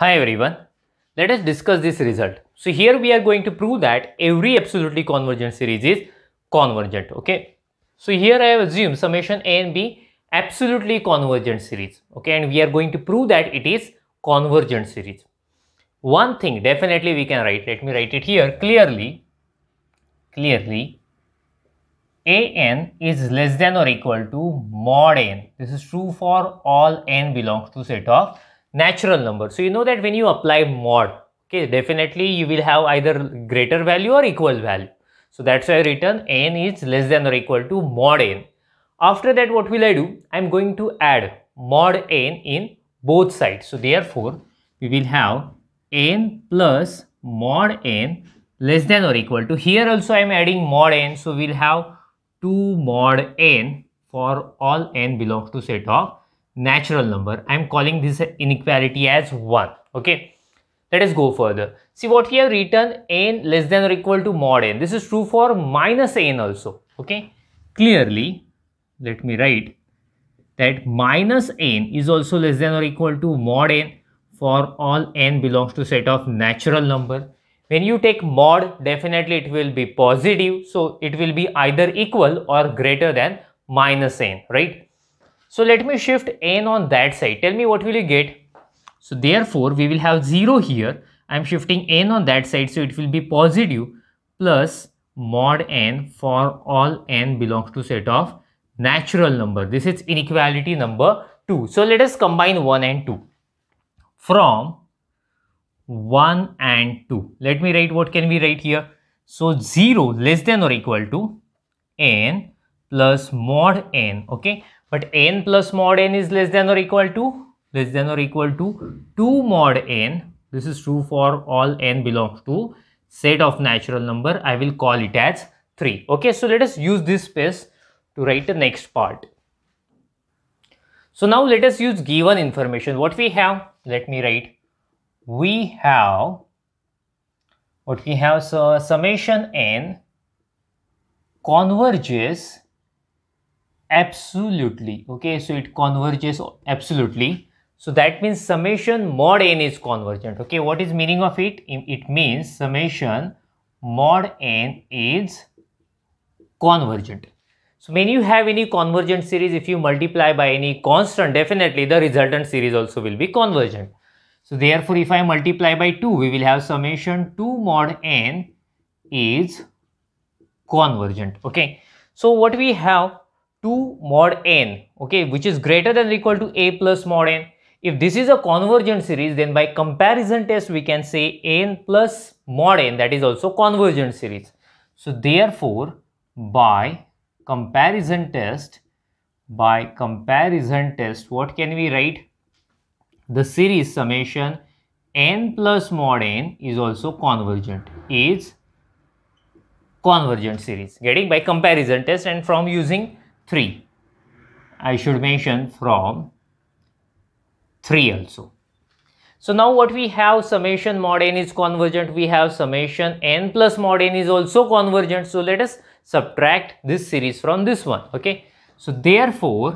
Hi everyone, let us discuss this result. So here we are going to prove that every absolutely convergent series is convergent, okay. So here I have assumed summation A and B absolutely convergent series, okay, and we are going to prove that it is convergent series. One thing definitely we can write, let me write it here clearly, clearly an is less than or equal to mod n. This is true for all n belongs to set of natural number. So you know that when you apply mod, okay, definitely you will have either greater value or equal value. So that's why I written n is less than or equal to mod n. After that, what will I do? I'm going to add mod n in both sides. So therefore, we will have n plus mod n less than or equal to. Here also I am adding mod n. So we'll have 2 mod n for all n belongs to set of natural number. I'm calling this inequality as 1. Okay. Let us go further. See what we have written n less than or equal to mod n. This is true for minus n also. Okay. Clearly, let me write that minus n is also less than or equal to mod n for all n belongs to set of natural number. When you take mod, definitely it will be positive. So it will be either equal or greater than minus n, right? So let me shift n on that side. Tell me what will you get? So therefore, we will have 0 here. I'm shifting n on that side, so it will be positive plus mod n for all n belongs to set of natural number. This is inequality number 2. So let us combine 1 and 2. From 1 and 2. Let me write what can we write here. So 0 less than or equal to n plus mod n. Okay. But n plus mod n is less than or equal to less than or equal to 2 mod n. This is true for all n belongs to set of natural number. I will call it as 3. Okay, so let us use this space to write the next part. So now let us use given information. What we have, let me write. We have, what we have, so summation n converges absolutely okay so it converges absolutely so that means summation mod n is convergent okay what is meaning of it it means summation mod n is convergent so when you have any convergent series if you multiply by any constant definitely the resultant series also will be convergent so therefore if i multiply by 2 we will have summation 2 mod n is convergent okay so what we have 2 mod n, okay, which is greater than or equal to a plus mod n. If this is a convergent series, then by comparison test, we can say n plus mod n, that is also convergent series. So therefore, by comparison test, by comparison test, what can we write? The series summation n plus mod n is also convergent, is convergent series, getting by comparison test and from using 3 I should mention from 3 also so now what we have summation mod n is convergent we have summation n plus mod n is also convergent so let us subtract this series from this one okay so therefore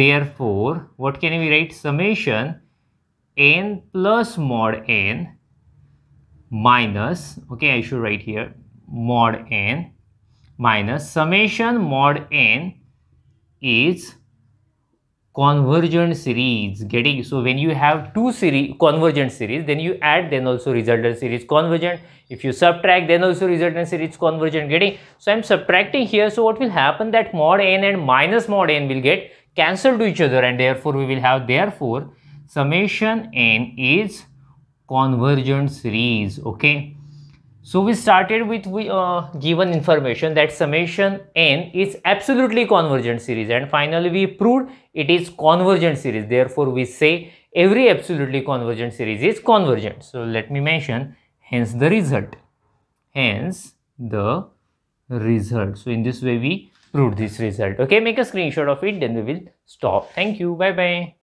therefore what can we write summation n plus mod n minus okay i should write here mod n minus summation mod n is convergent series getting so when you have two series convergent series then you add then also resultant series convergent if you subtract then also resultant series convergent getting so i'm subtracting here so what will happen that mod n and minus mod n will get cancelled to each other and therefore we will have therefore summation n is convergent series okay so we started with we, uh, given information that summation n is absolutely convergent series and finally we proved it is convergent series. Therefore we say every absolutely convergent series is convergent. So let me mention hence the result. Hence the result. So in this way we proved this result. Okay make a screenshot of it then we will stop. Thank you. Bye bye.